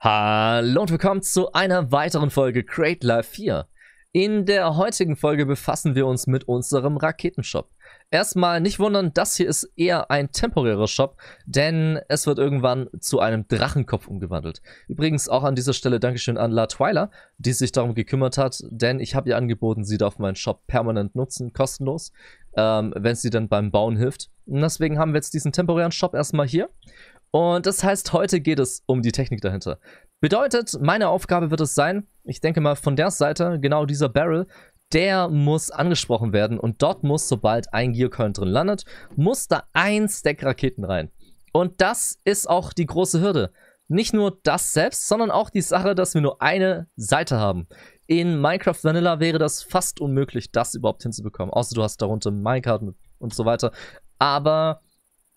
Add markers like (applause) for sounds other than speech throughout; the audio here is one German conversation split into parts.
Hallo und willkommen zu einer weiteren Folge Crate Life 4. In der heutigen Folge befassen wir uns mit unserem Raketenshop. Erstmal nicht wundern, das hier ist eher ein temporärer Shop, denn es wird irgendwann zu einem Drachenkopf umgewandelt. Übrigens auch an dieser Stelle Dankeschön an La Twyla, die sich darum gekümmert hat, denn ich habe ihr angeboten, sie darf meinen Shop permanent nutzen, kostenlos, ähm, wenn sie dann beim Bauen hilft. Und deswegen haben wir jetzt diesen temporären Shop erstmal hier. Und das heißt, heute geht es um die Technik dahinter. Bedeutet, meine Aufgabe wird es sein, ich denke mal von der Seite, genau dieser Barrel, der muss angesprochen werden und dort muss, sobald ein Gearkern drin landet, muss da ein Stack Raketen rein. Und das ist auch die große Hürde. Nicht nur das selbst, sondern auch die Sache, dass wir nur eine Seite haben. In Minecraft Vanilla wäre das fast unmöglich, das überhaupt hinzubekommen. Außer du hast darunter Minecart und so weiter. Aber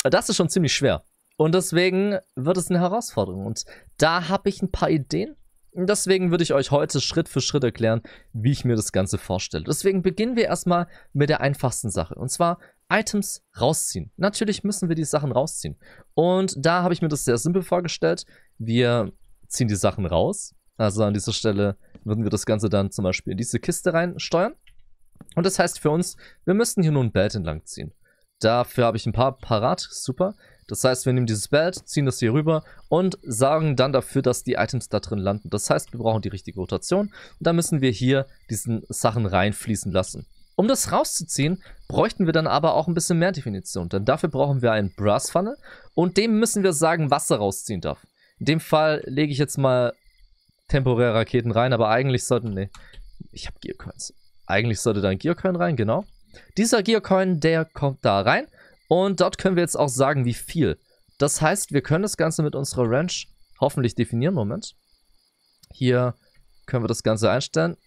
das ist schon ziemlich schwer. Und deswegen wird es eine Herausforderung. Und da habe ich ein paar Ideen. Und deswegen würde ich euch heute Schritt für Schritt erklären, wie ich mir das Ganze vorstelle. Deswegen beginnen wir erstmal mit der einfachsten Sache. Und zwar Items rausziehen. Natürlich müssen wir die Sachen rausziehen. Und da habe ich mir das sehr simpel vorgestellt. Wir ziehen die Sachen raus. Also an dieser Stelle würden wir das Ganze dann zum Beispiel in diese Kiste reinsteuern. Und das heißt für uns, wir müssten hier nur ein Belt entlang ziehen. Dafür habe ich ein paar parat. Super. Das heißt, wir nehmen dieses Belt, ziehen das hier rüber und sagen dann dafür, dass die Items da drin landen. Das heißt, wir brauchen die richtige Rotation. Und dann müssen wir hier diesen Sachen reinfließen lassen. Um das rauszuziehen, bräuchten wir dann aber auch ein bisschen mehr Definition. Denn dafür brauchen wir einen Brass Funnel und dem müssen wir sagen, was er rausziehen darf. In dem Fall lege ich jetzt mal temporär Raketen rein, aber eigentlich sollten... Nee, ich habe Gear Geocoins. Eigentlich sollte da ein Gear Geocoin rein, genau. Dieser Geocoin, der kommt da rein und dort können wir jetzt auch sagen, wie viel. Das heißt, wir können das Ganze mit unserer Range hoffentlich definieren. Moment. Hier können wir das Ganze einstellen.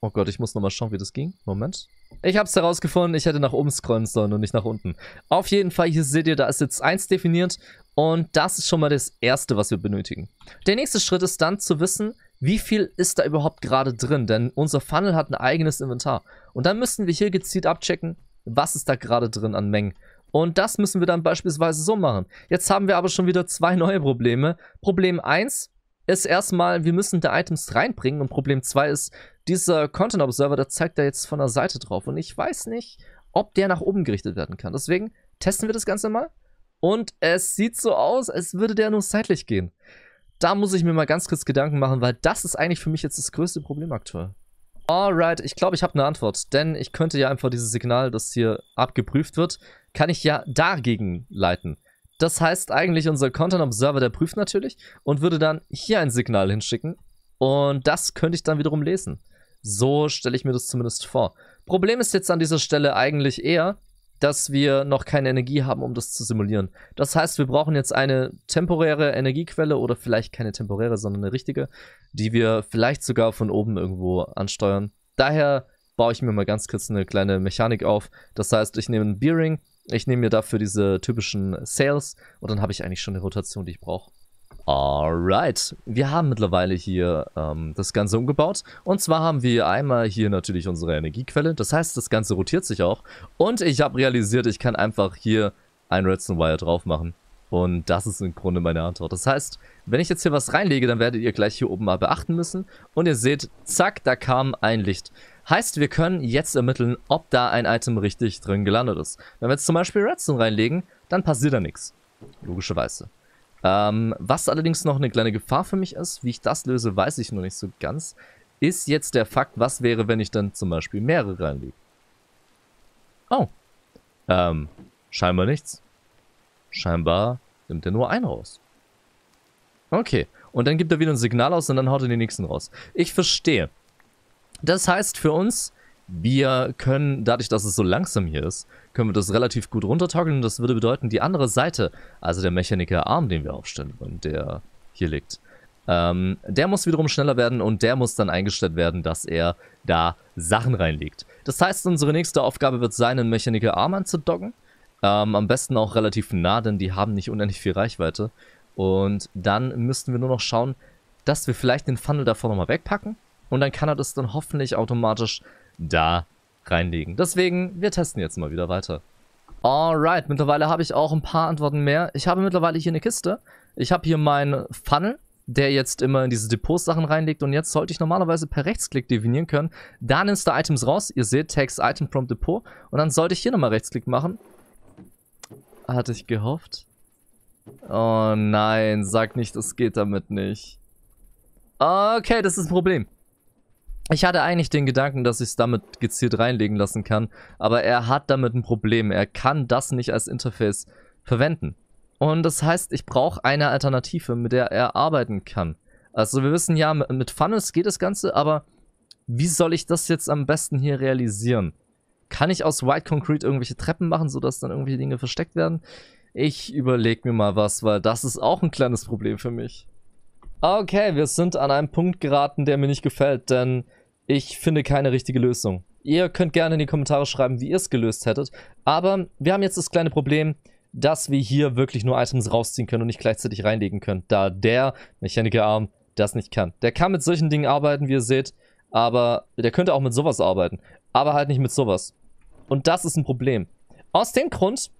Oh Gott, ich muss nochmal schauen, wie das ging. Moment. Ich habe es herausgefunden, ich hätte nach oben scrollen sollen und nicht nach unten. Auf jeden Fall, hier seht ihr, da ist jetzt 1 definiert und das ist schon mal das Erste, was wir benötigen. Der nächste Schritt ist dann zu wissen, wie viel ist da überhaupt gerade drin? Denn unser Funnel hat ein eigenes Inventar. Und dann müssen wir hier gezielt abchecken, was ist da gerade drin an Mengen. Und das müssen wir dann beispielsweise so machen. Jetzt haben wir aber schon wieder zwei (laughs) neue Probleme. Problem 1 ist erstmal, wir müssen da Items reinbringen. Und Problem 2 ist, dieser Content Observer, der zeigt da jetzt von der Seite drauf. Und ich weiß nicht, ob der nach oben gerichtet werden kann. Deswegen testen wir das Ganze mal. Und es sieht so aus, als würde der nur seitlich gehen. Da muss ich mir mal ganz kurz Gedanken machen, weil das ist eigentlich für mich jetzt das größte Problem aktuell. Alright, ich glaube, ich habe eine Antwort, denn ich könnte ja einfach dieses Signal, das hier abgeprüft wird, kann ich ja dagegen leiten. Das heißt eigentlich, unser Content Observer, der prüft natürlich und würde dann hier ein Signal hinschicken und das könnte ich dann wiederum lesen. So stelle ich mir das zumindest vor. Problem ist jetzt an dieser Stelle eigentlich eher, dass wir noch keine Energie haben, um das zu simulieren. Das heißt, wir brauchen jetzt eine temporäre Energiequelle oder vielleicht keine temporäre, sondern eine richtige, die wir vielleicht sogar von oben irgendwo ansteuern. Daher baue ich mir mal ganz kurz eine kleine Mechanik auf. Das heißt, ich nehme einen Bearing, ich nehme mir dafür diese typischen Sails und dann habe ich eigentlich schon eine Rotation, die ich brauche. Ah. Alright, wir haben mittlerweile hier ähm, das Ganze umgebaut. Und zwar haben wir einmal hier natürlich unsere Energiequelle. Das heißt, das Ganze rotiert sich auch. Und ich habe realisiert, ich kann einfach hier ein Redstone Wire drauf machen. Und das ist im Grunde meine Antwort. Das heißt, wenn ich jetzt hier was reinlege, dann werdet ihr gleich hier oben mal beachten müssen. Und ihr seht, zack, da kam ein Licht. Heißt, wir können jetzt ermitteln, ob da ein Item richtig drin gelandet ist. Wenn wir jetzt zum Beispiel Redstone reinlegen, dann passiert da nichts. Logischerweise. Ähm, was allerdings noch eine kleine Gefahr für mich ist, wie ich das löse, weiß ich noch nicht so ganz, ist jetzt der Fakt, was wäre, wenn ich dann zum Beispiel mehrere reinlege. Oh. Ähm, scheinbar nichts. Scheinbar nimmt er nur einen raus. Okay. Und dann gibt er wieder ein Signal aus und dann haut er den nächsten raus. Ich verstehe. Das heißt für uns, wir können, dadurch, dass es so langsam hier ist, können wir das relativ gut runtertoggeln. Das würde bedeuten, die andere Seite, also der Mechaniker-Arm, den wir aufstellen wollen, der hier liegt, ähm, der muss wiederum schneller werden und der muss dann eingestellt werden, dass er da Sachen reinlegt. Das heißt, unsere nächste Aufgabe wird sein, einen Mechanikerarm anzudocken. Ähm, am besten auch relativ nah, denn die haben nicht unendlich viel Reichweite. Und dann müssten wir nur noch schauen, dass wir vielleicht den Funnel davor nochmal wegpacken. Und dann kann er das dann hoffentlich automatisch da reinlegen. Deswegen, wir testen jetzt mal wieder weiter. Alright, mittlerweile habe ich auch ein paar Antworten mehr. Ich habe mittlerweile hier eine Kiste. Ich habe hier meinen Funnel, der jetzt immer in diese Depots Sachen reinlegt. Und jetzt sollte ich normalerweise per Rechtsklick definieren können. Da nimmst du Items raus. Ihr seht, Text Item Prompt Depot. Und dann sollte ich hier nochmal Rechtsklick machen. Hatte ich gehofft. Oh nein, sag nicht, das geht damit nicht. Okay, das ist ein Problem. Ich hatte eigentlich den Gedanken, dass ich es damit gezielt reinlegen lassen kann, aber er hat damit ein Problem. Er kann das nicht als Interface verwenden. Und das heißt, ich brauche eine Alternative, mit der er arbeiten kann. Also wir wissen ja, mit, Funnels geht das Ganze, aber wie soll ich das jetzt am besten hier realisieren? Kann ich aus White Concrete irgendwelche Treppen machen, sodass dann irgendwelche Dinge versteckt werden? Ich überlege mir mal was, weil das ist auch ein kleines Problem für mich. Okay, wir sind an einem Punkt geraten, der mir nicht gefällt, denn ich finde keine richtige Lösung. Ihr könnt gerne in die Kommentare schreiben, wie ihr es gelöst hättet. Aber wir haben jetzt das kleine Problem, dass wir hier wirklich nur Items rausziehen können und nicht gleichzeitig reinlegen können, da der Mechanikerarm das nicht kann. Der kann mit solchen Dingen arbeiten, wie ihr seht, aber der könnte auch mit sowas arbeiten, aber halt nicht mit sowas. Und das ist ein Problem. Aus dem Grund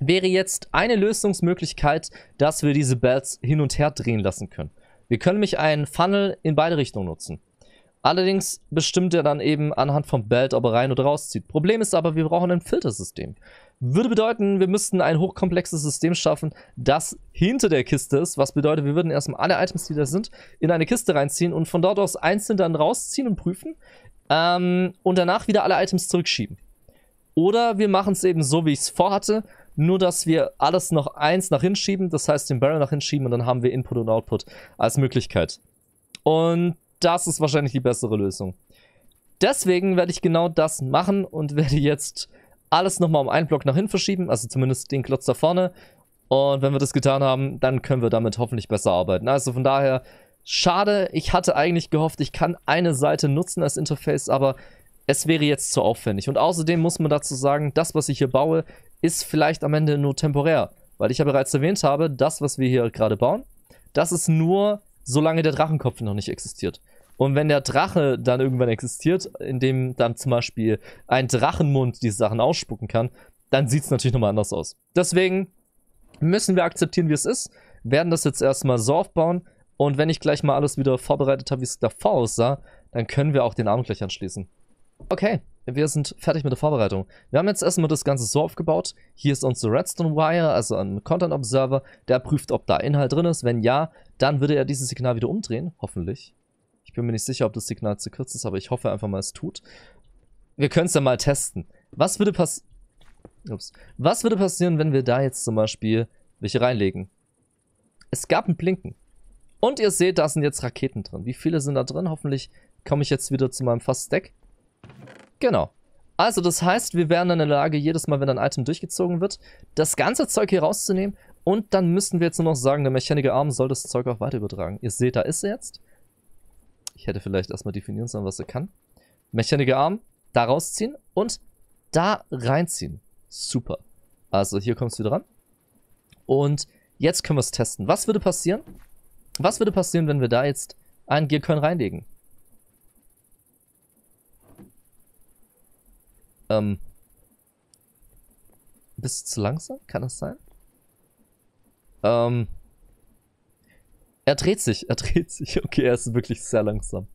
wäre jetzt eine Lösungsmöglichkeit, dass wir diese Bells hin und her drehen lassen können. Wir können nämlich einen Funnel in beide Richtungen nutzen. Allerdings bestimmt er dann eben anhand vom Belt, ob er rein oder rauszieht. Problem ist aber, wir brauchen ein Filtersystem. Würde bedeuten, wir müssten ein hochkomplexes System schaffen, das hinter der Kiste ist. Was bedeutet, wir würden erstmal alle Items, die da sind, in eine Kiste reinziehen und von dort aus einzeln dann rausziehen und prüfen. Ähm, und danach wieder alle Items zurückschieben. Oder wir machen es eben so, wie ich es vorhatte. Nur, dass wir alles noch eins nach hinschieben, das heißt den Barrel nach hinschieben und dann haben wir Input und Output als Möglichkeit. Und das ist wahrscheinlich die bessere Lösung. Deswegen werde ich genau das machen und werde jetzt alles nochmal um einen Block nach hinten verschieben, also zumindest den Klotz da vorne. Und wenn wir das getan haben, dann können wir damit hoffentlich besser arbeiten. Also von daher, schade, ich hatte eigentlich gehofft, ich kann eine Seite nutzen als Interface, aber es wäre jetzt zu aufwendig. Und außerdem muss man dazu sagen, das, was ich hier baue, ist vielleicht am Ende nur temporär. Weil ich ja bereits erwähnt habe, das, was wir hier gerade bauen, das ist nur, solange der Drachenkopf noch nicht existiert. Und wenn der Drache dann irgendwann existiert, in dem dann zum Beispiel ein Drachenmund diese Sachen ausspucken kann, dann sieht es natürlich nochmal anders aus. Deswegen müssen wir akzeptieren, wie es ist, werden das jetzt erstmal so aufbauen. Und wenn ich gleich mal alles wieder vorbereitet habe, wie es davor aussah, dann können wir auch den Abend gleich anschließen. Okay, wir sind fertig mit der Vorbereitung. Wir haben jetzt erstmal das Ganze so aufgebaut. Hier ist unser Redstone Wire, also ein Content Observer. Der prüft, ob da Inhalt drin ist. Wenn ja, dann würde er dieses Signal wieder umdrehen, hoffentlich. Ich bin mir nicht sicher, ob das Signal zu kurz ist, aber ich hoffe einfach mal, es tut. Wir können es ja mal testen. Was würde pass... Was würde passieren, wenn wir da jetzt zum Beispiel welche reinlegen? Es gab ein Blinken. Und ihr seht, da sind jetzt Raketen drin. Wie viele sind da drin? Hoffentlich komme ich jetzt wieder zu meinem Fast-Stack. Genau. Also das heißt, wir wären in der Lage, jedes Mal, wenn ein Item durchgezogen wird, das ganze Zeug hier rauszunehmen. Und dann müssten wir jetzt nur noch sagen, der Mechaniker Arm soll das Zeug auch weiter übertragen. Ihr seht, da ist er jetzt. Ich hätte vielleicht erstmal definieren sollen, was er kann. Mechaniker Arm, da rausziehen und da reinziehen. Super. Also hier kommst du wieder ran. Und jetzt können wir es testen. Was würde passieren? Was würde passieren, wenn wir da jetzt einen Gearkern reinlegen? Ähm. Bist zu langsam? Kann das sein? Ähm. Er dreht sich, er (laughs) dreht sich. Okay, er ist wirklich sehr langsam.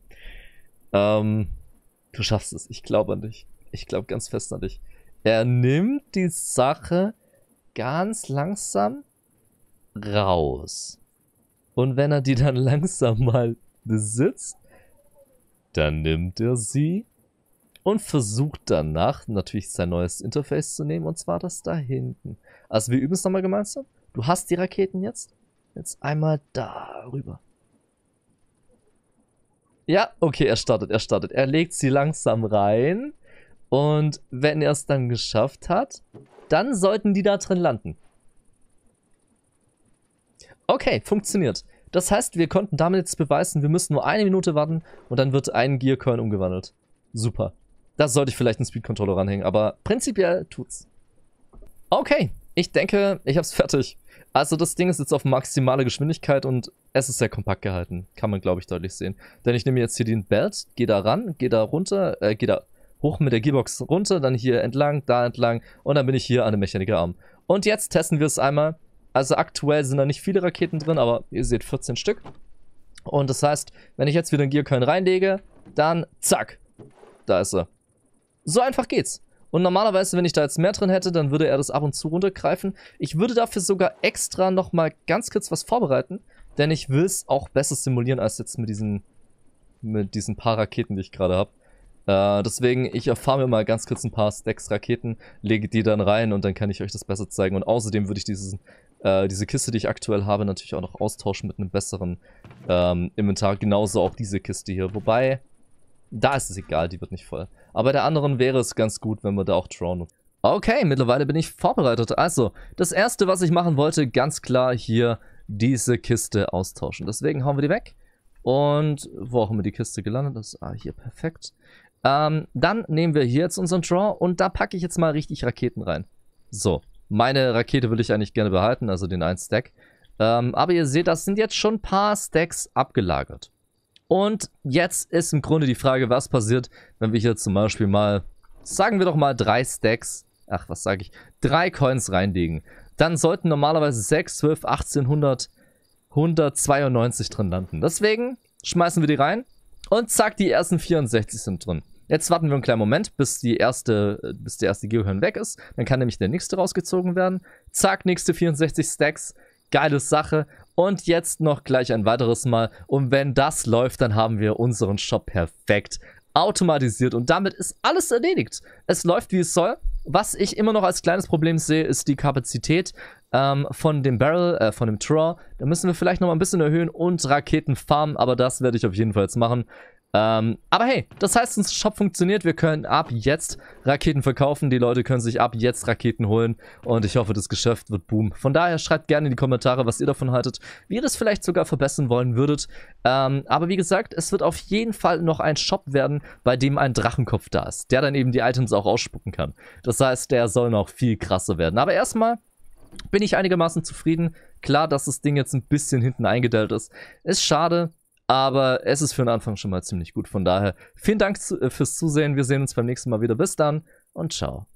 Ähm, du schaffst es. Ich glaube an dich. Ich glaube ganz fest an dich. Er nimmt die Sache ganz langsam raus. Und wenn er die dann (laughs) langsam mal besitzt, dann nimmt er sie und versucht danach natürlich sein neues Interface zu nehmen und zwar das da hinten. Also wir üben es nochmal gemeinsam. Du hast die Raketen jetzt. Jetzt einmal darüber. Ja, okay, er startet, er startet. Er legt sie langsam rein. Und wenn er es dann geschafft hat, dann sollten die da drin landen. Okay, funktioniert. Das heißt, wir konnten damit jetzt beweisen, wir müssen nur eine Minute warten und dann wird ein Gearcoin umgewandelt. Super. Das sollte ich vielleicht einen Speed-Controller ranhängen, aber prinzipiell tut's. Okay, ich denke, ich hab's fertig. Also das Ding ist jetzt auf maximale Geschwindigkeit und es ist sehr kompakt gehalten. Kann man, glaube ich, deutlich sehen. Denn ich nehme jetzt hier den Belt, gehe da ran, gehe da runter, äh, gehe da hoch mit der Gearbox runter, dann hier entlang, da entlang und dann bin ich hier an dem Mechanikerarm. Und jetzt testen wir es einmal. Also aktuell sind da nicht viele Raketen drin, aber ihr seht 14 Stück. Und das heißt, wenn ich jetzt wieder einen Gearcoin reinlege, dann zack, da ist er. So einfach geht's. Und normalerweise, wenn ich da jetzt mehr drin hätte, dann würde er das ab und zu runtergreifen. Ich würde dafür sogar extra nochmal ganz kurz was vorbereiten, denn ich will es auch besser simulieren als jetzt mit diesen, mit diesen paar Raketen, die ich gerade habe. Äh, deswegen, ich erfahre mir mal ganz kurz ein paar Stacks Raketen, lege die dann rein und dann kann ich euch das besser zeigen. Und außerdem würde ich dieses, äh, diese Kiste, die ich aktuell habe, natürlich auch noch austauschen mit einem besseren ähm, Inventar. Genauso auch diese Kiste hier. Wobei, da ist es egal, die wird nicht voll. Aber bei der anderen wäre es ganz gut, wenn wir da auch Draw Okay, mittlerweile bin ich vorbereitet. Also, das erste, was ich machen wollte, ganz klar hier diese Kiste austauschen. Deswegen hauen wir die weg. Und wo auch immer die Kiste gelandet ist. Ah, hier, perfekt. Ähm, dann nehmen wir hier jetzt unseren Draw und da packe ich jetzt mal richtig Raketen rein. So, meine Rakete würde ich eigentlich gerne behalten, also den einen Stack. Ähm, aber ihr seht, das sind jetzt schon ein paar Stacks abgelagert. Und jetzt ist im Grunde die Frage, was passiert, wenn wir hier zum Beispiel mal, sagen wir doch mal, drei Stacks, ach was sage ich, drei Coins reinlegen. Dann sollten normalerweise 6, 12, 1800, 192 drin landen. Deswegen schmeißen wir die rein und zack, die ersten 64 sind drin. Jetzt warten wir einen kleinen Moment, bis, die erste, bis der erste Geohirn weg ist. Dann kann nämlich der nächste rausgezogen werden. Zack, nächste 64 Stacks. Geile Sache. Und jetzt noch gleich ein weiteres Mal. Und wenn das läuft, dann haben wir unseren Shop perfekt automatisiert. Und damit ist alles erledigt. Es läuft, wie es soll. Was ich immer noch als kleines Problem sehe, ist die Kapazität ähm, von dem Barrel, äh, von dem Draw. Da müssen wir vielleicht noch mal ein bisschen erhöhen und Raketen farmen, aber das werde ich auf jeden Fall jetzt machen. Ähm, aber hey, das heißt, unser Shop funktioniert. Wir können ab jetzt Raketen verkaufen. Die Leute können sich ab jetzt Raketen holen. Und ich hoffe, das Geschäft wird boom. Von daher schreibt gerne in die Kommentare, was ihr davon haltet. Wie ihr das vielleicht sogar verbessern wollen würdet. Ähm, aber wie gesagt, es wird auf jeden Fall noch ein Shop werden, bei dem ein Drachenkopf da ist. Der dann eben die Items auch ausspucken kann. Das heißt, der soll noch viel krasser werden. Aber erstmal bin ich einigermaßen zufrieden. Klar, dass das Ding jetzt ein bisschen hinten eingedellt ist. Ist schade, aber es ist für den Anfang schon mal ziemlich gut. Von daher, vielen Dank äh, fürs Zusehen. Wir sehen uns beim nächsten Mal wieder. Bis dann und ciao.